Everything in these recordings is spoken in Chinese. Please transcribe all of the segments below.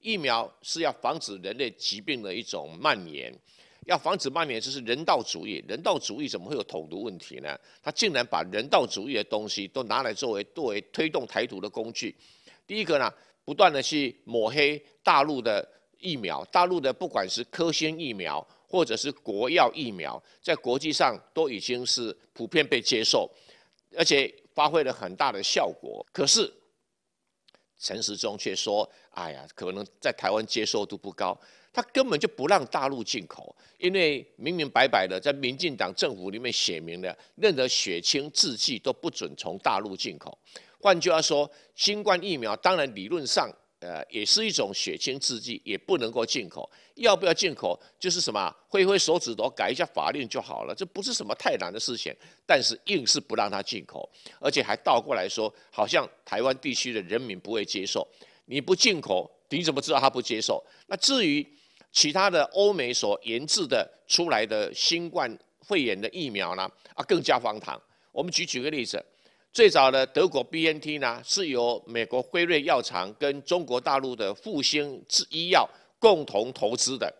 疫苗是要防止人类疾病的一种蔓延，要防止蔓延就是人道主义。人道主义怎么会有统独问题呢？他竟然把人道主义的东西都拿来作为作为推动台独的工具。第一个呢，不断的去抹黑大陆的疫苗，大陆的不管是科兴疫苗或者是国药疫苗，在国际上都已经是普遍被接受，而且发挥了很大的效果。可是陈时中却说：“哎呀，可能在台湾接受度不高，他根本就不让大陆进口，因为明明白白的在民进党政府里面写明了，任何血清制剂都不准从大陆进口。换句话说，新冠疫苗当然理论上。”呃，也是一种血清制剂，也不能够进口。要不要进口？就是什么，挥挥手指头，改一下法令就好了，这不是什么太难的事情。但是硬是不让它进口，而且还倒过来说，好像台湾地区的人民不会接受。你不进口，你怎么知道他不接受？那至于其他的欧美所研制的出来的新冠肺炎的疫苗呢？啊，更加荒唐。我们举几个例子。最早的德国 BNT 呢，是由美国辉瑞药厂跟中国大陆的复兴制医药共同投资的。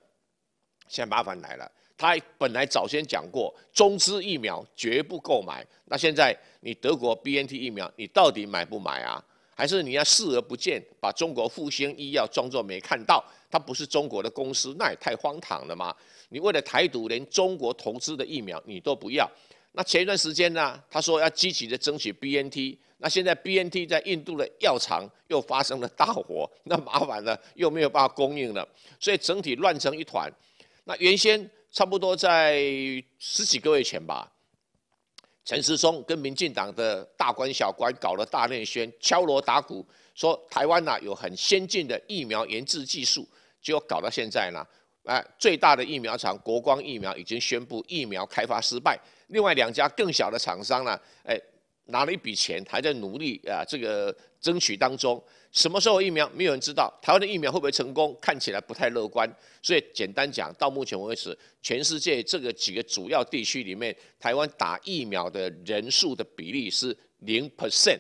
现在麻烦来了，他本来早先讲过中资疫苗绝不购买。那现在你德国 BNT 疫苗，你到底买不买啊？还是你要视而不见，把中国复兴医药装作没看到？它不是中国的公司，那也太荒唐了嘛！你为了台独，连中国投资的疫苗你都不要？那前一段时间呢，他说要积极的争取 BNT。那现在 BNT 在印度的药厂又发生了大火，那麻烦了，又没有办法供应了，所以整体乱成一团。那原先差不多在十几个月前吧，陈时中跟民进党的大官小官搞了大内宣，敲锣打鼓说台湾呐有很先进的疫苗研制技术，结果搞到现在呢。哎，最大的疫苗厂国光疫苗已经宣布疫苗开发失败。另外两家更小的厂商呢？哎，拿了一笔钱，还在努力啊，这个争取当中。什么时候疫苗？没有人知道。台湾的疫苗会不会成功？看起来不太乐观。所以简单讲，到目前为止，全世界这个几个主要地区里面，台湾打疫苗的人数的比例是零 percent。